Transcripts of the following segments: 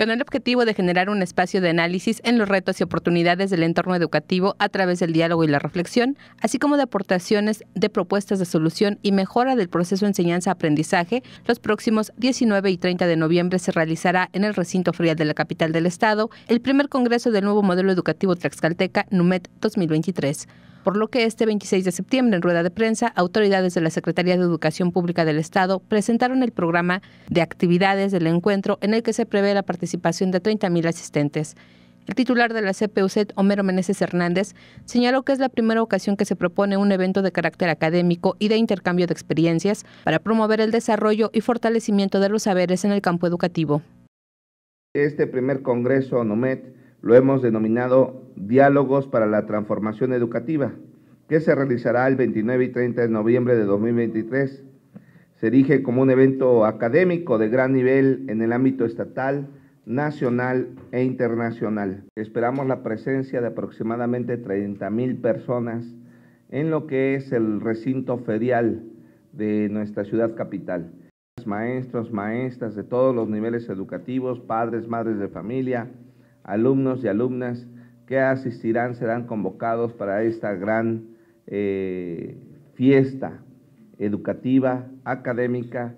con el objetivo de generar un espacio de análisis en los retos y oportunidades del entorno educativo a través del diálogo y la reflexión, así como de aportaciones de propuestas de solución y mejora del proceso de enseñanza-aprendizaje. Los próximos 19 y 30 de noviembre se realizará en el recinto frial de la capital del estado el primer Congreso del Nuevo Modelo Educativo Tlaxcalteca NUMET 2023 por lo que este 26 de septiembre en rueda de prensa, autoridades de la Secretaría de Educación Pública del Estado presentaron el programa de actividades del encuentro en el que se prevé la participación de 30.000 asistentes. El titular de la CPUC, Homero Meneses Hernández, señaló que es la primera ocasión que se propone un evento de carácter académico y de intercambio de experiencias para promover el desarrollo y fortalecimiento de los saberes en el campo educativo. Este primer congreso NOMET lo hemos denominado Diálogos para la Transformación Educativa, que se realizará el 29 y 30 de noviembre de 2023. Se erige como un evento académico de gran nivel en el ámbito estatal, nacional e internacional. Esperamos la presencia de aproximadamente 30 mil personas en lo que es el recinto ferial de nuestra ciudad capital. Maestros, maestras de todos los niveles educativos, padres, madres de familia, alumnos y alumnas que asistirán serán convocados para esta gran eh, fiesta educativa, académica.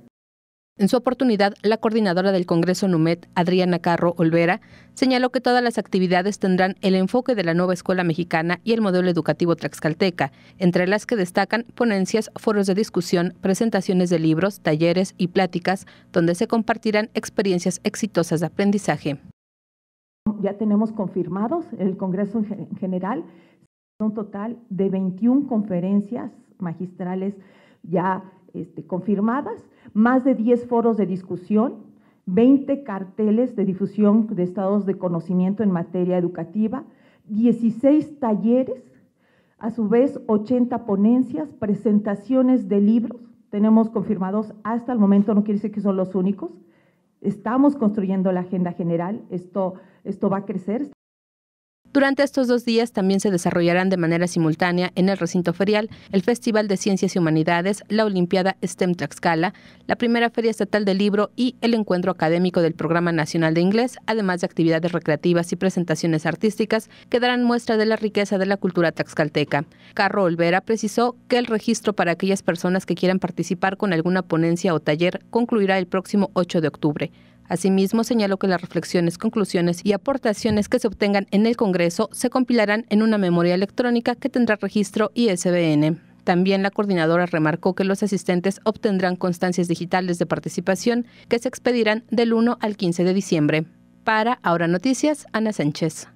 En su oportunidad, la coordinadora del Congreso NUMET, Adriana Carro Olvera, señaló que todas las actividades tendrán el enfoque de la nueva escuela mexicana y el modelo educativo tlaxcalteca, entre las que destacan ponencias, foros de discusión, presentaciones de libros, talleres y pláticas, donde se compartirán experiencias exitosas de aprendizaje ya tenemos confirmados, el Congreso en general, un total de 21 conferencias magistrales ya este, confirmadas, más de 10 foros de discusión, 20 carteles de difusión de estados de conocimiento en materia educativa, 16 talleres, a su vez 80 ponencias, presentaciones de libros, tenemos confirmados hasta el momento, no quiere decir que son los únicos, Estamos construyendo la agenda general, esto, esto va a crecer. Durante estos dos días también se desarrollarán de manera simultánea en el recinto ferial el Festival de Ciencias y Humanidades, la Olimpiada STEM Tlaxcala, la primera Feria Estatal del Libro y el encuentro académico del Programa Nacional de Inglés, además de actividades recreativas y presentaciones artísticas que darán muestra de la riqueza de la cultura taxcalteca. Carro Olvera precisó que el registro para aquellas personas que quieran participar con alguna ponencia o taller concluirá el próximo 8 de octubre. Asimismo, señaló que las reflexiones, conclusiones y aportaciones que se obtengan en el Congreso se compilarán en una memoria electrónica que tendrá registro ISBN. También la coordinadora remarcó que los asistentes obtendrán constancias digitales de participación que se expedirán del 1 al 15 de diciembre. Para Ahora Noticias, Ana Sánchez.